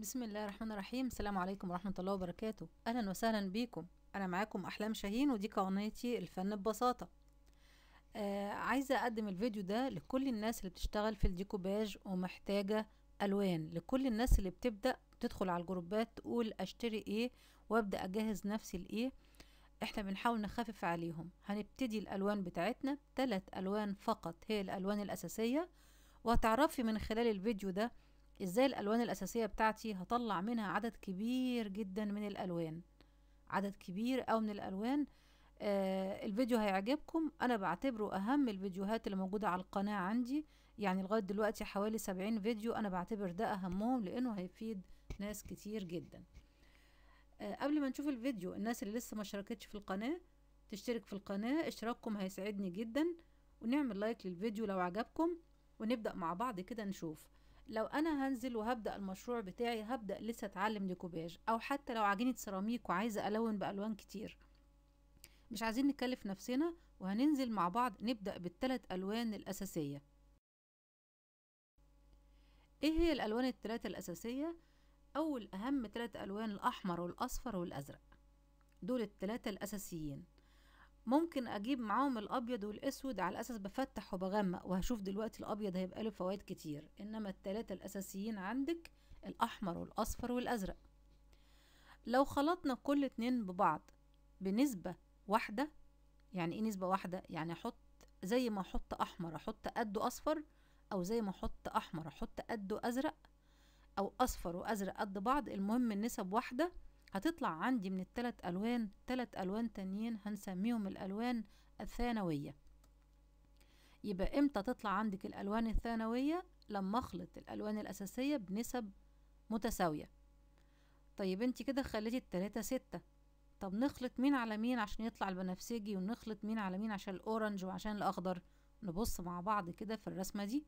بسم الله الرحمن الرحيم السلام عليكم ورحمة الله وبركاته أهلا وسهلا بيكم أنا معاكم أحلام شاهين ودي قناتي الفن ببساطة آه عايزة أقدم الفيديو ده لكل الناس اللي بتشتغل في الديكوباج ومحتاجة ألوان لكل الناس اللي بتبدأ تدخل على الجروبات تقول أشتري إيه وأبدأ أجهز نفسي لإيه احنا بنحاول نخفف عليهم هنبتدي الألوان بتاعتنا ثلاث ألوان فقط هي الألوان الأساسية وهتعرفي من خلال الفيديو ده ازاي الالوان الاساسيه بتاعتي هطلع منها عدد كبير جدا من الالوان عدد كبير او من الالوان آه الفيديو هيعجبكم انا بعتبره اهم الفيديوهات اللي موجوده على القناه عندي يعني لغايه دلوقتي حوالي سبعين فيديو انا بعتبر ده اهمهم لانه هيفيد ناس كتير جدا آه قبل ما نشوف الفيديو الناس اللي لسه ما شاركتش في القناه تشترك في القناه اشتراككم هيسعدني جدا ونعمل لايك للفيديو لو عجبكم ونبدا مع بعض كده نشوف لو انا هنزل وهبدا المشروع بتاعي هبدا لسه اتعلم ديكوباج او حتى لو عجينه سيراميك وعايزه الون بالوان كتير مش عايزين نكلف نفسنا وهننزل مع بعض نبدا بالتلات الوان الاساسيه ايه هي الالوان التلاته الاساسيه اول اهم تلات الوان الاحمر والاصفر والازرق دول التلاته الاساسيين ممكن اجيب معاهم الابيض والاسود على اساس بفتح وبغمق وهشوف دلوقتي الابيض هيبقى له فوائد كتير انما التلاتة الاساسيين عندك الاحمر والاصفر والازرق لو خلطنا كل اتنين ببعض بنسبة واحدة يعني ايه نسبة واحدة يعني احط زي ما احط احمر احط قده اصفر او زي ما احط احمر احط قده ازرق او اصفر وازرق قد بعض المهم النسب واحده هتطلع عندي من التلات ألوان تلات ألوان تانيين هنسميهم الألوان الثانوية يبقى إمتى تطلع عندك الألوان الثانوية لما أخلط الألوان الأساسية بنسب متساوية طيب انت كده خليتي التلاتة ستة طب نخلط مين على مين عشان يطلع البنفسجي ونخلط مين على مين عشان الأورنج وعشان الأخضر نبص مع بعض كده في الرسمة دي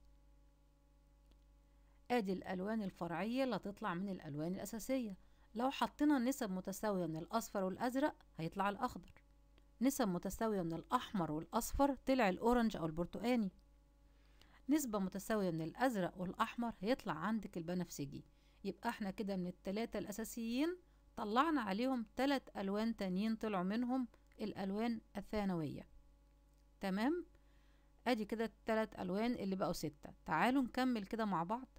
ادي الألوان الفرعية اللي هتطلع من الألوان الأساسية لو حطينا نسب متساوية من الأصفر والأزرق هيطلع الأخضر نسب متساوية من الأحمر والأصفر طلع الأورنج أو البرتقاني نسبة متساوية من الأزرق والأحمر هيطلع عندك البنفسجي يبقى احنا كده من التلاتة الأساسيين طلعنا عليهم تلات ألوان تانيين طلعوا منهم الألوان الثانوية تمام؟ ادي كده التلات ألوان اللي بقوا ستة تعالوا نكمل كده مع بعض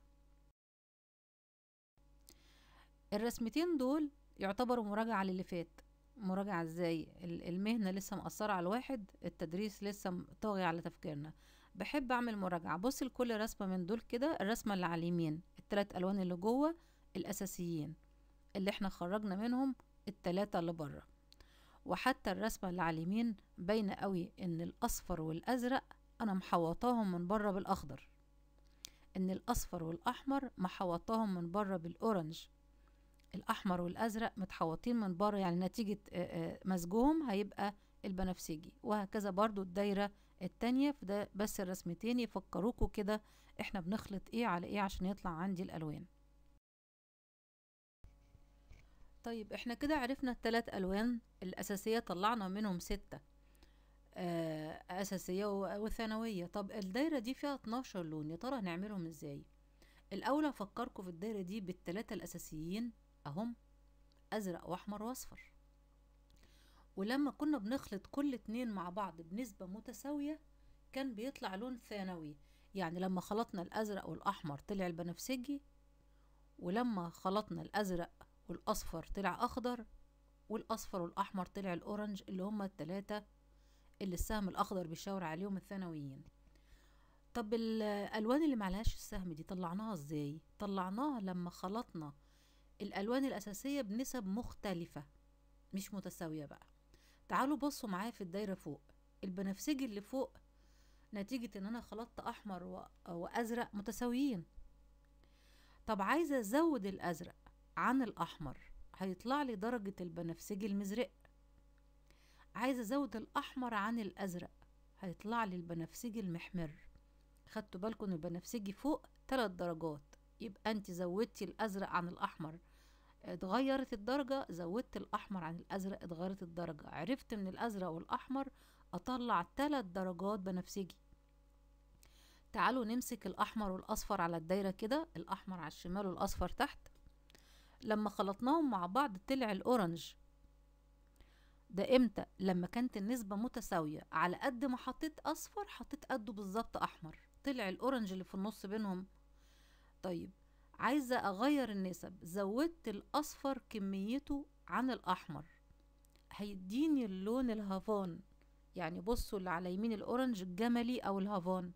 الرسمتين دول يعتبروا مراجعة للي فات مراجعة ازاي المهنة لسه مأثرة على الواحد التدريس لسه طاغي على تفكيرنا بحب اعمل مراجعة بص لكل رسمة من دول كده الرسمة اللي على اليمين التلات الوان اللي جوه الاساسيين اللي احنا خرجنا منهم التلاتة اللي بره وحتى الرسمة اللي على اليمين باينة قوي ان الاصفر والازرق انا محوطاهم من بره بالاخضر ان الاصفر والاحمر محوطاهم من بره بالاورنج الاحمر والازرق متحوطين من بره يعني نتيجه مزجهم هيبقى البنفسجي وهكذا برضو الدايره التانية فده بس الرسمتين يفكروكوا كده احنا بنخلط ايه على ايه عشان يطلع عندي الالوان طيب احنا كده عرفنا الثلاث الوان الاساسيه طلعنا منهم سته آه اساسيه وثانويه طب الدايره دي فيها 12 لون يا ترى هنعملهم ازاي الاول افكركم في الدايره دي بالثلاثه الاساسيين اهم ازرق واحمر واصفر ولما كنا بنخلط كل اتنين مع بعض بنسبة متساوية كان بيطلع لون ثانوي يعني لما خلطنا الازرق والاحمر طلع البنفسجي ولما خلطنا الازرق والاصفر طلع اخضر والاصفر والاحمر طلع الاورنج اللي هما التلاتة اللي السهم الاخضر بيشاور عليهم الثانويين طب الالوان اللي معلهاش السهم دي طلعناها ازاي طلعناها لما خلطنا الألوان الأساسية بنسب مختلفة مش متساوية بقى تعالوا بصوا معايا في الدايرة فوق البنفسجي اللي فوق نتيجة ان انا خلطت احمر وازرق متساويين طب عايزة ازود الازرق عن الاحمر هيطلع لي درجة البنفسجي المزرق عايزة ازود الاحمر عن الازرق هيطلع لي البنفسجي المحمر خدتوا بالكم البنفسجي فوق ثلاث درجات يبقى انت زودتي الازرق عن الاحمر اتغيرت الدرجة زودت الأحمر عن الأزرق اتغيرت الدرجة عرفت من الأزرق والأحمر أطلع تلات درجات بنفسجي تعالوا نمسك الأحمر والأصفر على الدايرة كده الأحمر على الشمال والأصفر تحت لما خلطناهم مع بعض طلع الأورنج ده امتى لما كانت النسبة متساوية على قد ما حطيت أصفر حطيت قده بالظبط أحمر طلع الأورنج اللي في النص بينهم طيب عايزة أغير النسب زودت الأصفر كميته عن الأحمر هيديني اللون الهافان يعني بصوا اللي على يمين الأورنج الجملي أو الهافان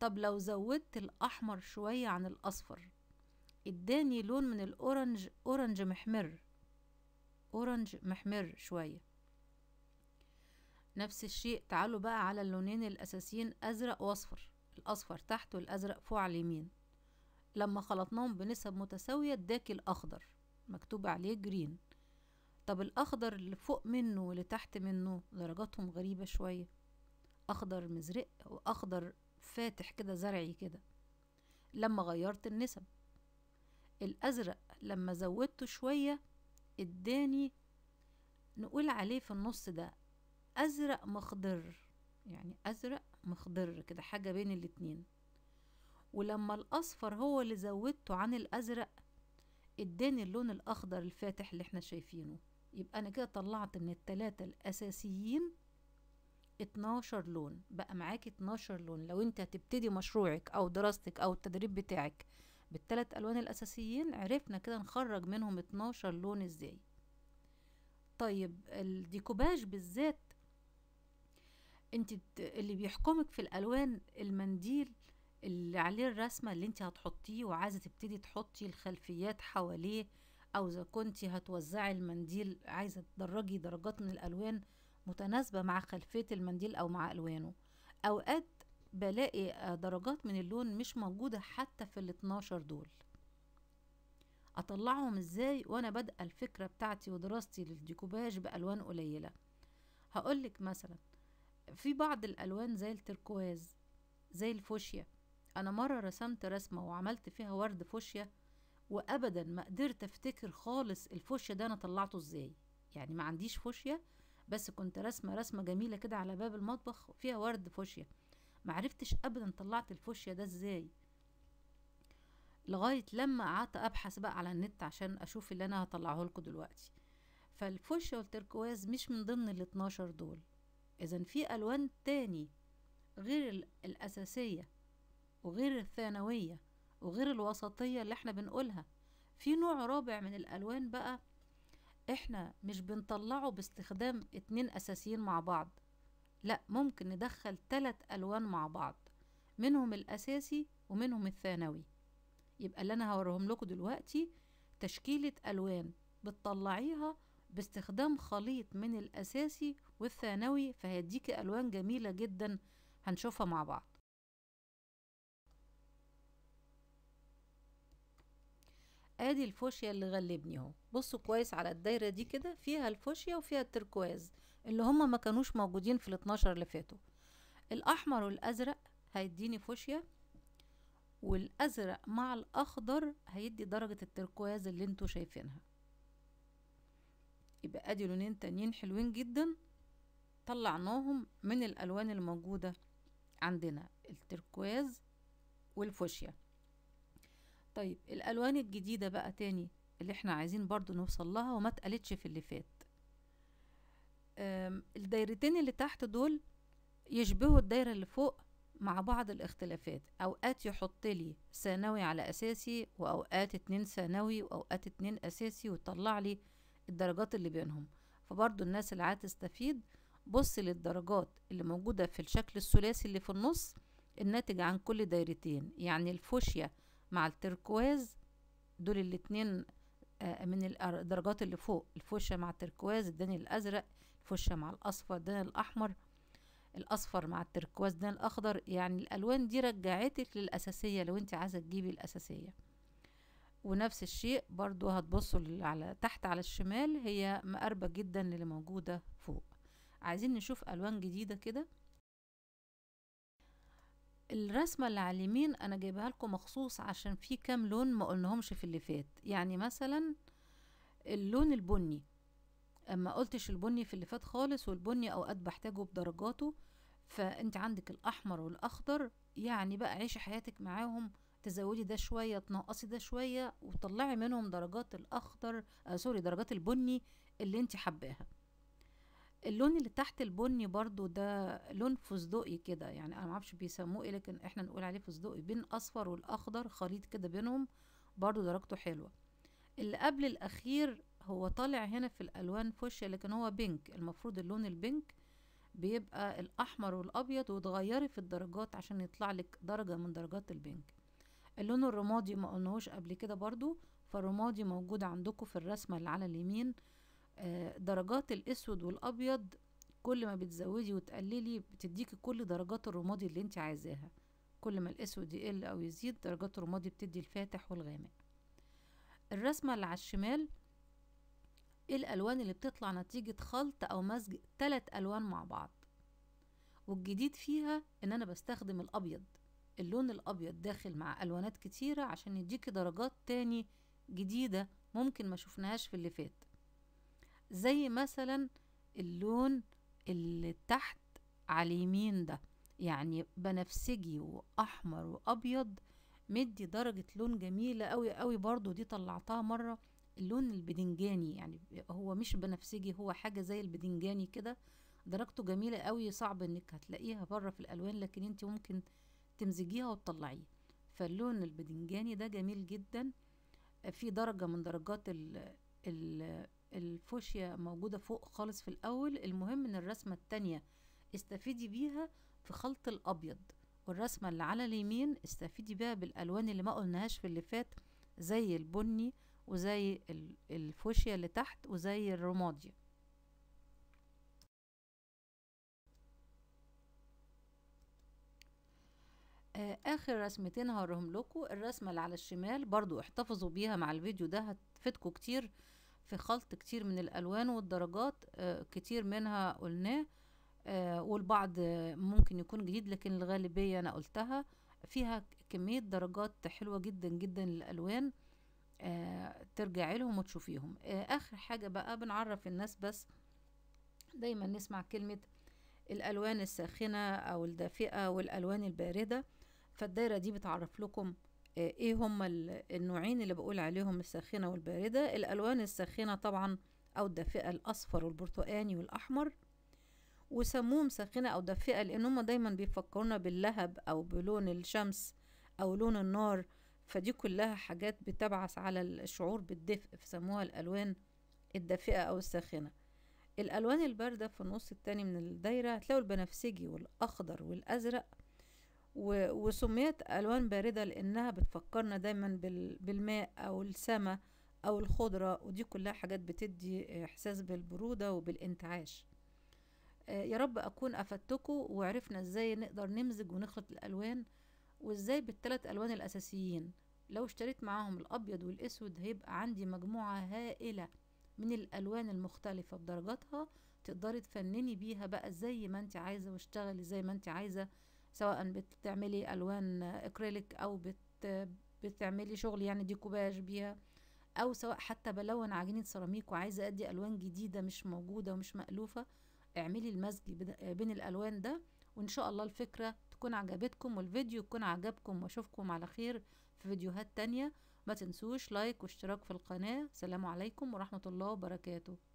طب لو زودت الأحمر شوية عن الأصفر اداني لون من الأورنج أورنج محمر أورنج محمر شوية نفس الشيء تعالوا بقى على اللونين الأساسيين أزرق وأصفر الأصفر تحت والأزرق فوق على اليمين لما خلطناهم بنسب متساوية اداك الأخضر مكتوب عليه جرين طب الأخضر اللي فوق منه واللي تحت منه درجاتهم غريبة شوية أخضر مزرق وأخضر فاتح كده زرعي كده لما غيرت النسب الأزرق لما زودته شوية اداني نقول عليه في النص ده أزرق مخضر يعني أزرق مخضر كده حاجة بين الاتنين ولما الأصفر هو اللي زودته عن الأزرق اداني اللون الأخضر الفاتح اللي احنا شايفينه يبقى أنا كده طلعت من التلاتة الأساسيين اتناشر لون بقى معاك اتناشر لون لو انت هتبتدي مشروعك او دراستك او التدريب بتاعك بالتلات الوان الاساسيين عرفنا كده نخرج منهم اتناشر لون ازاي طيب الديكوباج بالذات انت اللي بيحكمك في الالوان المنديل اللي عليه الرسمة اللي انت هتحطيه وعايزة تبتدي تحطي الخلفيات حواليه او اذا كنت هتوزعي المنديل عايزة تدرجي درجات من الالوان متناسبة مع خلفية المنديل او مع الوانه اوقات بلاقي آه، درجات من اللون مش موجودة حتى في الاتناشر دول اطلعهم ازاي وانا بادئه الفكره بتاعتي ودراستي للديكوباج بالوان قليله هقولك مثلا في بعض الالوان زي التركواز زي الفوشيا أنا مرة رسمت رسمة وعملت فيها ورد فوشيا وأبدا ما قدرت أفتكر خالص الفوشيا ده أنا طلعته إزاي يعني ما عنديش فوشيا بس كنت رسمة رسمة جميلة كده على باب المطبخ فيها ورد فوشيا معرفتش أبدا طلعت الفوشيا ده إزاي لغاية لما قعدت أبحث بقى على النت عشان أشوف اللي أنا هطلعه لكم دلوقتي فالفوشيا والتركواز مش من ضمن ال 12 دول إذا في ألوان تاني غير الأساسية وغير الثانوية وغير الوسطية اللي احنا بنقولها في نوع رابع من الألوان بقى احنا مش بنطلعه باستخدام اتنين أساسيين مع بعض لا ممكن ندخل تلات ألوان مع بعض منهم الأساسي ومنهم الثانوي يبقى اللي أنا هوريهم لكم دلوقتي تشكيلة ألوان بتطلعيها باستخدام خليط من الأساسي والثانوي فهيديكي ألوان جميلة جدا هنشوفها مع بعض ادي الفوشيا اللي غلبني اهو بصوا كويس على الدايره دي كده فيها الفوشيا وفيها التركواز اللي هما ما كانوش موجودين في ال12 اللي فاتوا الاحمر والازرق هيديني فوشيا والازرق مع الاخضر هيدي درجه التركواز اللي انتوا شايفينها يبقى ادي لونين تانيين حلوين جدا طلعناهم من الالوان الموجوده عندنا التركواز والفوشيا طيب الألوان الجديدة بقى تاني اللي احنا عايزين برضو نوصل لها وما اتقالتش في اللي فات الدايرتين اللي تحت دول يشبهوا الدايرة اللي فوق مع بعض الاختلافات أوقات يحط لي ثانوي على أساسي وأوقات اتنين ثانوي وأوقات اتنين أساسي ويطلع لي الدرجات اللي بينهم فبرضو الناس اللي تستفيد بص للدرجات اللي موجودة في الشكل الثلاثي اللي في النص الناتج عن كل دايرتين يعني الفوشيا مع التركواز دول الاتنين آه، من الدرجات اللي فوق الفوشة مع التركواز الداني الأزرق الفوشة مع الأصفر الداني الأحمر الأصفر مع التركواز الداني الأخضر يعني الألوان دي رجعتك للأساسية لو انت عايزة تجيبي الأساسية ونفس الشيء برضو هتبصوا على تحت على الشمال هي مقربة جدا للي موجودة فوق عايزين نشوف ألوان جديدة كده الرسمة اللي على اليمين أنا جايبها لكم مخصوص عشان في كام لون ما قلناهمش في اللي فات يعني مثلا اللون البني ما قلتش البني في اللي فات خالص والبني أوقات بحتاجه بدرجاته فأنت عندك الأحمر والأخضر يعني بقى عيشي حياتك معاهم تزودي ده شوية تنقصي ده شوية وطلعي منهم درجات الأخضر آه سوري درجات البني اللي انت حباها اللون اللي تحت البني برضو ده لون فستقي كده يعني انا معرفش بيسموه ايه لكن احنا نقول عليه فستقي بين الاصفر والاخضر خليط كده بينهم برضو درجته حلوه اللي قبل الاخير هو طالع هنا في الالوان فوشيا لكن هو بينك المفروض اللون البينك بيبقى الاحمر والابيض وتغيري في الدرجات عشان يطلع لك درجه من درجات البينك اللون الرمادي ما قلناهوش قبل كده برضو فالرمادي موجود عندكم في الرسمه اللي على اليمين آه، درجات الاسود والابيض كل ما بتزودي وتقللي بتديكي كل درجات الرمادي اللي انت عايزاها كل ما الاسود يقل او يزيد درجات الرمادي بتدي الفاتح والغامق الرسمة اللي على الشمال إيه الالوان اللي بتطلع نتيجة خلط او مزج تلات الوان مع بعض والجديد فيها ان انا بستخدم الابيض اللون الابيض داخل مع الوانات كتيرة عشان يديكي درجات تاني جديدة ممكن ما شفناهاش في اللي فات زي مثلا اللون اللي تحت على اليمين ده يعني بنفسجي واحمر وابيض مدي درجة لون جميلة قوي قوي برضو دي طلعتها مرة اللون البدنجاني يعني هو مش بنفسجي هو حاجة زي البدنجاني كده درجته جميلة قوي صعب انك هتلاقيها بره في الالوان لكن انت ممكن تمزجيها وتطلعيها فاللون البدنجاني ده جميل جدا في درجة من درجات ال الفوشيا موجودة فوق خالص في الأول المهم ان الرسمة التانية استفيدي بيها في خلط الأبيض والرسمة اللي على اليمين استفيدي بيها بالألوان اللي ما قلناهاش في اللي فات زي البني وزي الفوشيا اللي تحت وزي الرمادي آه، اخر رسمتين هوريهم لكم الرسمه اللي على الشمال برضو احتفظوا بيها مع الفيديو ده هتفيدكم كتير في خلط كتير من الألوان والدرجات آه، كتير منها قلناه آه، والبعض ممكن يكون جديد لكن الغالبية أنا قلتها فيها كمية درجات حلوة جدا جدا للألوان آه، ترجعي لهم وتشوفيهم آخر حاجة بقى بنعرف الناس بس دايما نسمع كلمة الألوان الساخنة أو الدافئة والألوان الباردة فالدايرة دي بتعرف لكم آه، ايه هما النوعين اللي بقول عليهم الساخنة والباردة الألوان الساخنة طبعا أو الدافئة الأصفر والبرتقاني والأحمر وسموهم ساخنة أو دافئة لأن هما دايما بيفكرونا باللهب أو بلون الشمس أو لون النار فدي كلها حاجات بتبعث على الشعور بالدفء فسموها الألوان الدافئة أو الساخنة الألوان الباردة في النص التاني من الدايرة هتلاقوا البنفسجي والأخضر والأزرق وسميت ألوان باردة لأنها بتفكرنا دايما بالماء أو السماء أو الخضرة ودي كلها حاجات بتدي إحساس بالبرودة وبالانتعاش آه، يا رب أكون أفدتكم وعرفنا إزاي نقدر نمزج ونخلط الألوان وإزاي بالتلات ألوان الأساسيين لو اشتريت معاهم الأبيض والأسود هيبقى عندي مجموعة هائلة من الألوان المختلفة بدرجاتها تقدري تفنني بيها بقى زي ما انت عايزة واشتغلي زي ما انت عايزة سواء بتعملي الوان اكريليك او بت بتعملي شغل يعني ديكوباج بيها او سواء حتى بلون عجينه سيراميك وعايزه ادي الوان جديده مش موجوده ومش مالوفه اعملي المزج بين الالوان ده وان شاء الله الفكره تكون عجبتكم والفيديو يكون عجبكم واشوفكم على خير في فيديوهات تانية ما تنسوش لايك واشتراك في القناه سلام عليكم ورحمه الله وبركاته